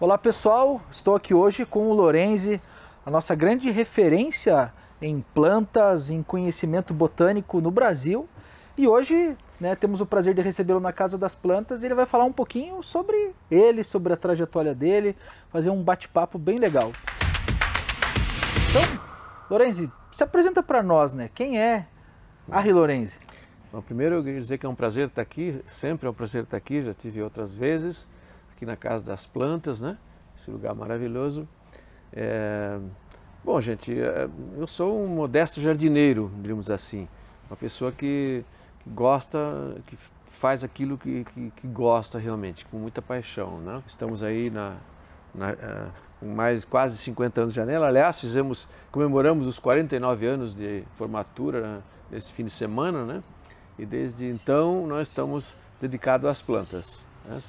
Olá pessoal, estou aqui hoje com o Lorenzi, a nossa grande referência em plantas, em conhecimento botânico no Brasil. E hoje né, temos o prazer de recebê-lo na Casa das Plantas e ele vai falar um pouquinho sobre ele, sobre a trajetória dele, fazer um bate-papo bem legal. Então, Lorenzi, se apresenta para nós, né? Quem é Harry Lorenzi? Bom, primeiro eu queria dizer que é um prazer estar aqui, sempre é um prazer estar aqui, já tive outras vezes aqui na Casa das Plantas, né? Esse lugar maravilhoso. É... Bom, gente, é, eu sou um modesto jardineiro, digamos assim. Uma pessoa que, que gosta, que faz aquilo que, que, que, gosta realmente, com muita paixão. Né? Estamos aí na, na, é, com mais quase 50 anos de janela. Aliás, fizemos, comemoramos os 49 anos de formatura né, nesse fim de semana, né? E desde então nós estamos dedicados às plantas. Né?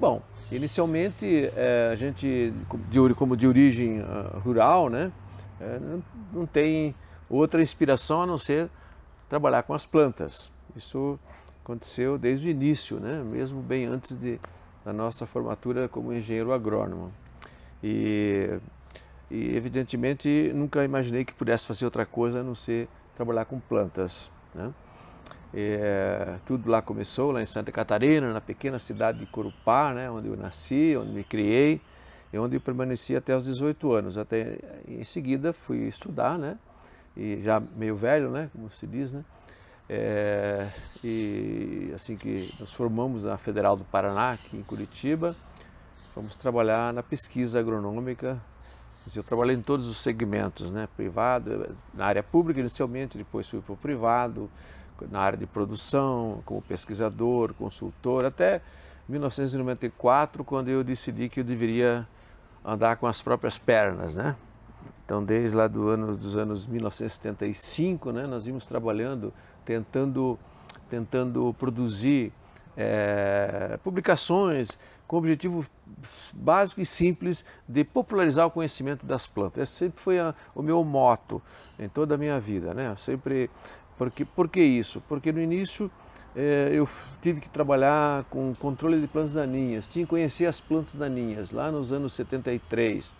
Bom, inicialmente é, a gente, de, como de origem uh, rural, né, é, não tem outra inspiração a não ser trabalhar com as plantas. Isso aconteceu desde o início, né, mesmo bem antes de, da nossa formatura como engenheiro agrônomo. E, e evidentemente nunca imaginei que pudesse fazer outra coisa a não ser trabalhar com plantas. Né? É, tudo lá começou, lá em Santa Catarina, na pequena cidade de Curupá, né, onde eu nasci, onde me criei, e onde eu permaneci até os 18 anos. Até em seguida fui estudar, né, e já meio velho, né, como se diz, né, é, e assim que nos formamos na Federal do Paraná, aqui em Curitiba, fomos trabalhar na pesquisa agronômica. Eu trabalhei em todos os segmentos, né, privado, na área pública inicialmente, depois fui para o privado, na área de produção, como pesquisador, consultor, até 1994, quando eu decidi que eu deveria andar com as próprias pernas, né? Então, desde lá do ano, dos anos 1975, né, nós vimos trabalhando, tentando, tentando produzir é, publicações com o objetivo básico e simples de popularizar o conhecimento das plantas. Esse sempre foi a, o meu moto em toda a minha vida. Né? Eu sempre porque, por que isso? Porque no início eh, eu tive que trabalhar com controle de plantas daninhas, tinha que conhecer as plantas daninhas lá nos anos 73.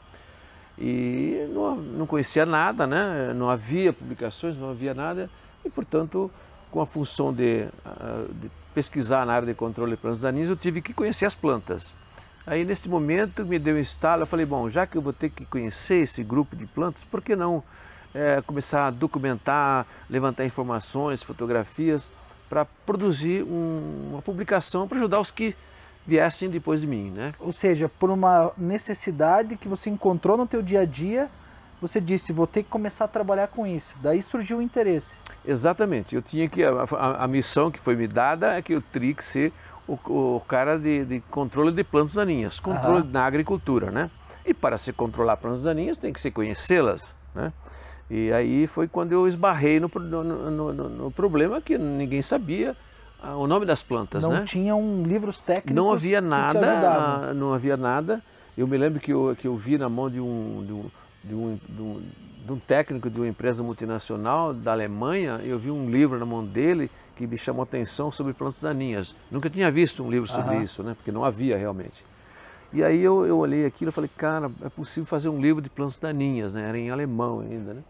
E não, não conhecia nada, né? não havia publicações, não havia nada, e portanto, com a função de, de pesquisar na área de controle de plantas daninhas, eu tive que conhecer as plantas. Aí, neste momento, me deu um estalo, eu falei, bom, já que eu vou ter que conhecer esse grupo de plantas, por que não é, começar a documentar, levantar informações, fotografias, para produzir um, uma publicação para ajudar os que viessem depois de mim, né? Ou seja, por uma necessidade que você encontrou no teu dia a dia, você disse, vou ter que começar a trabalhar com isso. Daí surgiu o interesse. Exatamente. Eu tinha que, a, a, a missão que foi me dada é que eu teria que ser o, o cara de, de, controle de plantas daninhas, controle uhum. na agricultura, né? E para se controlar plantas daninhas, tem que se conhecê-las, né? E aí foi quando eu esbarrei no, no, no, no problema que ninguém sabia ah, o nome das plantas, não né? Não tinham livros técnicos. Não havia nada, não havia nada. Eu me lembro que eu, que eu vi na mão de um, de um, de um, de um de um técnico de uma empresa multinacional da Alemanha, eu vi um livro na mão dele que me chamou a atenção sobre plantas daninhas. Nunca tinha visto um livro sobre uhum. isso, né? Porque não havia realmente. E aí eu, eu olhei aquilo e falei, cara, é possível fazer um livro de plantas daninhas, né? Era em alemão ainda, né?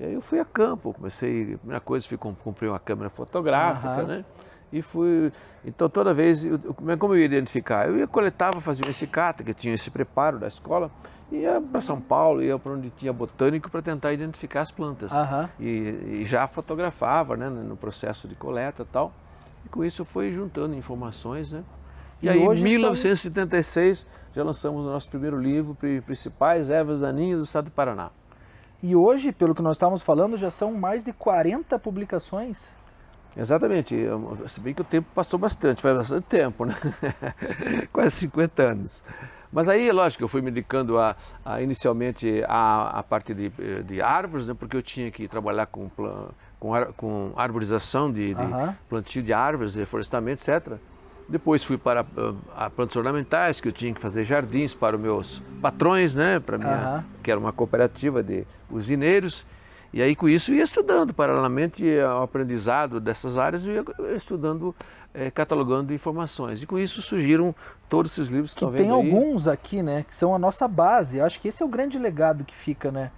E aí eu fui a campo, comecei, a primeira coisa, fui, comprei uma câmera fotográfica, uhum. né? E fui. Então toda vez, eu, como eu ia identificar? Eu ia coletava, fazia esse cata, que tinha esse preparo da escola, ia para São Paulo, ia para onde tinha botânico para tentar identificar as plantas. Uhum. E, e, já fotografava, né, no processo de coleta e tal. E com isso foi juntando informações, né? E, e aí, em 1976, são... já lançamos o nosso primeiro livro, Principais Ervas Daninhas do Estado do Paraná. E hoje, pelo que nós estávamos falando, já são mais de 40 publicações. Exatamente. Se bem que o tempo passou bastante, faz bastante tempo, né? Quase 50 anos. Mas aí, lógico, eu fui me dedicando a, a inicialmente à parte de, de, árvores, né? porque eu tinha que trabalhar com, com, com arborização, de, de uhum. plantio de árvores, reflorestamento, etc. Depois fui para ah, a plantas ornamentais, que eu tinha que fazer jardins para os meus patrões, né? Para minha, uhum. que era uma cooperativa de usineiros. E aí com isso ia estudando paralelamente eh, ao aprendizado dessas áreas, eu ia estudando, é, catalogando informações. E com isso surgiram todos esses livros que, que estão vendo tem aí. alguns aqui, né, que são a nossa base. Eu acho que esse é o grande legado que fica, né?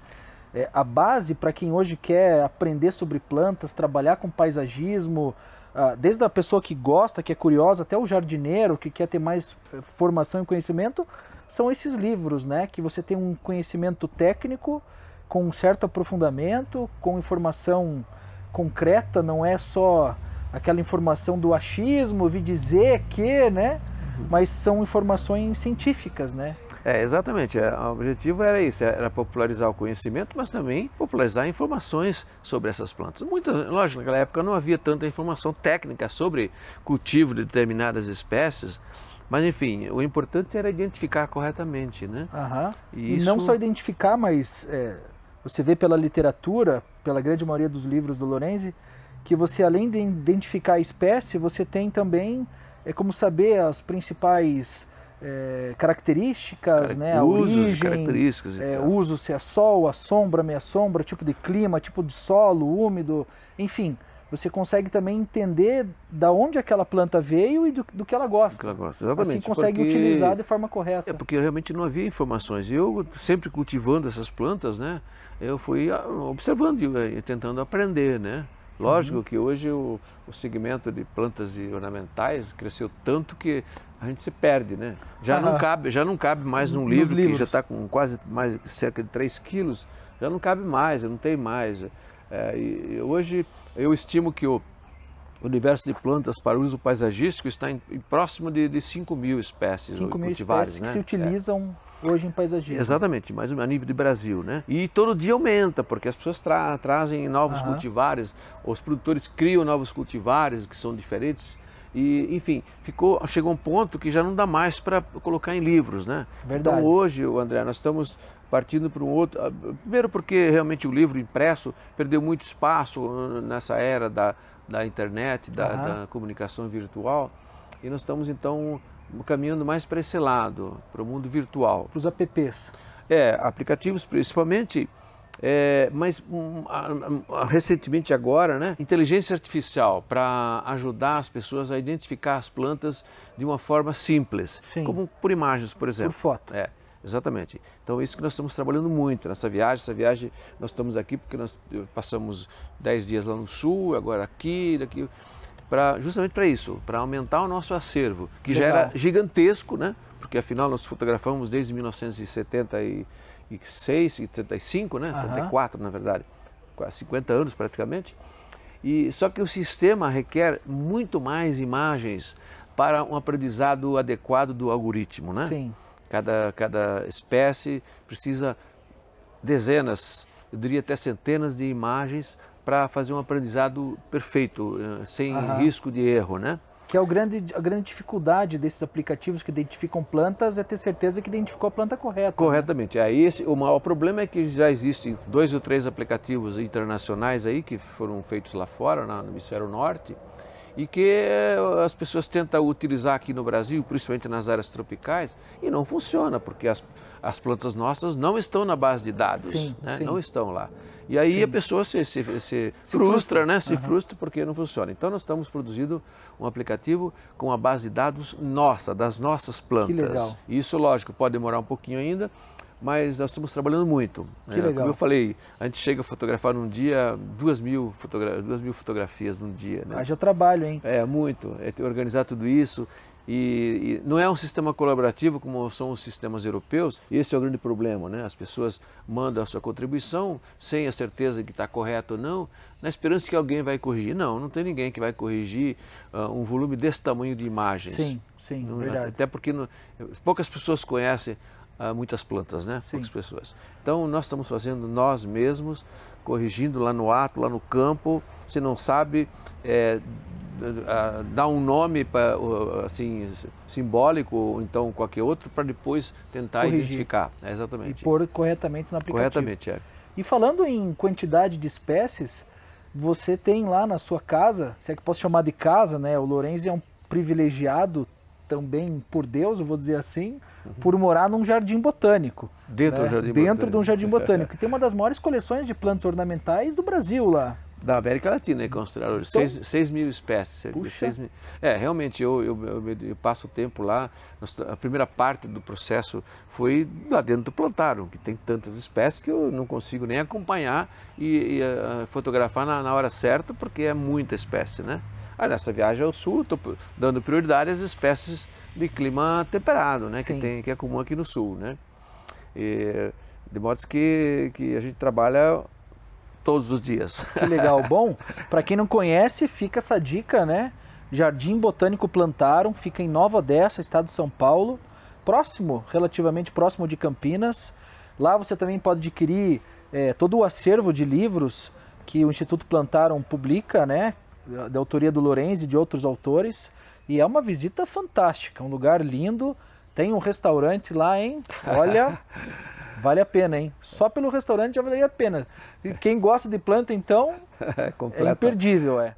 É, a base para quem hoje quer aprender sobre plantas, trabalhar com paisagismo, ah, desde a pessoa que gosta, que é curiosa, até o jardineiro que quer ter mais eh, formação e conhecimento, são esses livros, né? Que você tem um conhecimento técnico com um certo aprofundamento, com informação concreta, não é só aquela informação do achismo, vi dizer que, né? Uhum. Mas são informações científicas, né? É, exatamente. É, o objetivo era isso, era popularizar o conhecimento, mas também popularizar informações sobre essas plantas. Muito lógico, naquela época não havia tanta informação técnica sobre cultivo de determinadas espécies, mas enfim, o importante era identificar corretamente, né? Uhum. E, isso... não só identificar, mas é, você vê pela literatura, pela grande maioria dos livros do Lorenzi, que você além de identificar a espécie, você tem também é como saber as principais é, características, né? origem, características. É, uso, se é sol, a sombra, meia sombra, tipo de clima, tipo de solo, úmido, enfim. Você consegue também entender da onde aquela planta veio e do, do que ela gosta. Do que ela gosta, exatamente. Assim consegue porque... utilizar de forma correta. É porque realmente não havia informações. Eu sempre cultivando essas plantas, né? Eu fui ah, observando eh, e tentando aprender, né? Lógico uhum. que hoje o, o segmento de plantas e ornamentais cresceu tanto que a gente se perde, né? Já não cabe, já não cabe mais num livro que já está com quase mais cerca de 3 quilos, já não cabe mais, não tem mais. É, e, hoje eu estimo que o o universo de plantas para uso paisagístico está em, em próximo de, de 5 mil espécies 5 mil cultivares. Espécies né? que se é. utilizam é. hoje em paisagismo. Exatamente, mais a nível de Brasil. Né? E todo dia aumenta, porque as pessoas tra trazem novos cultivares, os produtores criam novos cultivares que são diferentes. E, enfim, ficou, chegou um ponto que já não dá mais para colocar em livros, né? Então, Verdade. Então hoje, André, nós estamos partindo para um outro. Ah, primeiro porque realmente o livro impresso perdeu muito espaço ah, nessa era da, da internet, da, uhum. da comunicação virtual, e nós estamos então caminhando mais para esse lado, para o mundo virtual. Para os apps. É, aplicativos principalmente, é, mas um, a, a, recentemente agora, né, inteligência artificial para ajudar as pessoas a identificar as plantas de uma forma simples, Sim. como por imagens, por exemplo. Por foto. É. Exatamente. Então, é isso que nós estamos trabalhando muito nessa viagem. Essa viagem nós estamos aqui porque nós eh, passamos 10 dias lá no sul, agora aqui, daqui, pra, justamente para isso, para aumentar o nosso acervo, que Legal. já era gigantesco, né? Porque afinal nós fotografamos desde 1976, 75, né? Uhum. 74, na verdade, quase 50 anos praticamente. E só que o sistema requer muito mais imagens para um aprendizado adequado do algoritmo, né? Sim. Cada, cada espécie precisa dezenas, eu diria até centenas de imagens para fazer um aprendizado perfeito, eh, sem risco de erro, né? Que é o grande, a grande dificuldade desses aplicativos que identificam plantas é ter certeza que identificou a planta correta. Né? Corretamente. Né? esse, o maior problema é que já existem dois ou três aplicativos internacionais aí que foram feitos lá fora, no hemisfério norte, e que eh, as pessoas tentam utilizar aqui no Brasil, principalmente nas áreas tropicais, e não funciona, porque as, as plantas nossas não estão na base de dados, sim, né? sim. não estão lá. E aí sim. a pessoa se, se, se, se frustra, né? se uhum. frustra porque não funciona. Então nós estamos produzindo um aplicativo com a base de dados nossa, das nossas plantas. Que legal. Isso, lógico, pode demorar um pouquinho ainda, mas nós estamos trabalhando muito. Que né? legal. Como eu falei, a gente chega a fotografar num dia duas mil, fotogra duas mil fotografias num dia. Né? Haja trabalho, hein? É, muito. É organizar tudo isso. E, e, não é um sistema colaborativo como são os sistemas europeus. Esse é o grande problema, né? As pessoas mandam a sua contribuição sem a certeza que está correto ou não, na esperança que alguém vai corrigir. Não, não tem ninguém que vai corrigir uh, um volume desse tamanho de imagens. Sim, sim, não, verdade. Até porque não, poucas pessoas conhecem uh, muitas plantas, né? Sim. Poucas pessoas. Então nós estamos fazendo nós mesmos, corrigindo lá no ato, lá no campo. Se não sabe, é, um nome para assim simbólico ou então qualquer outro para depois tentar Corrigir. identificar. É, exatamente. E pôr corretamente no aplicativo. Corretamente, é. E falando em quantidade de espécies, você tem lá na sua casa, se é que posso chamar de casa, né? O Lorenzi é um privilegiado também por Deus, eu vou dizer assim, uhum. por morar num jardim botânico. Dentro né? do jardim Dentro botânico. de um jardim botânico. que tem uma das maiores coleções de plantas ornamentais do Brasil lá da América Latina que né, consideraram hoje. 6, mil espécies. seis 6 mil. É, realmente, eu, eu, eu, eu passo o tempo lá. A primeira parte do processo foi lá dentro do plantário, que tem tantas espécies que eu não consigo nem acompanhar e, e uh, fotografar na, na, hora certa, porque é muita espécie, né? Ah, nessa viagem ao sul, estou dando prioridade às espécies de clima temperado, né? Que, tem, que é comum aqui no sul, né? E, de modo que, que a gente trabalha todos os dias. Que legal, bom. Para quem não conhece, fica essa dica, né? Jardim Botânico Plantaram, fica em Nova Odessa, estado de São Paulo, próximo, relativamente próximo de Campinas. Lá você também pode adquirir é, todo o acervo de livros que o Instituto Plantaram publica, né? Da autoria do Lourenço e de outros autores. E é uma visita fantástica, um lugar lindo. Tem um restaurante lá, hein? Olha, Vale a pena, hein? Só pelo restaurante já valeria a pena. E quem gosta de planta, então, é, é imperdível, é.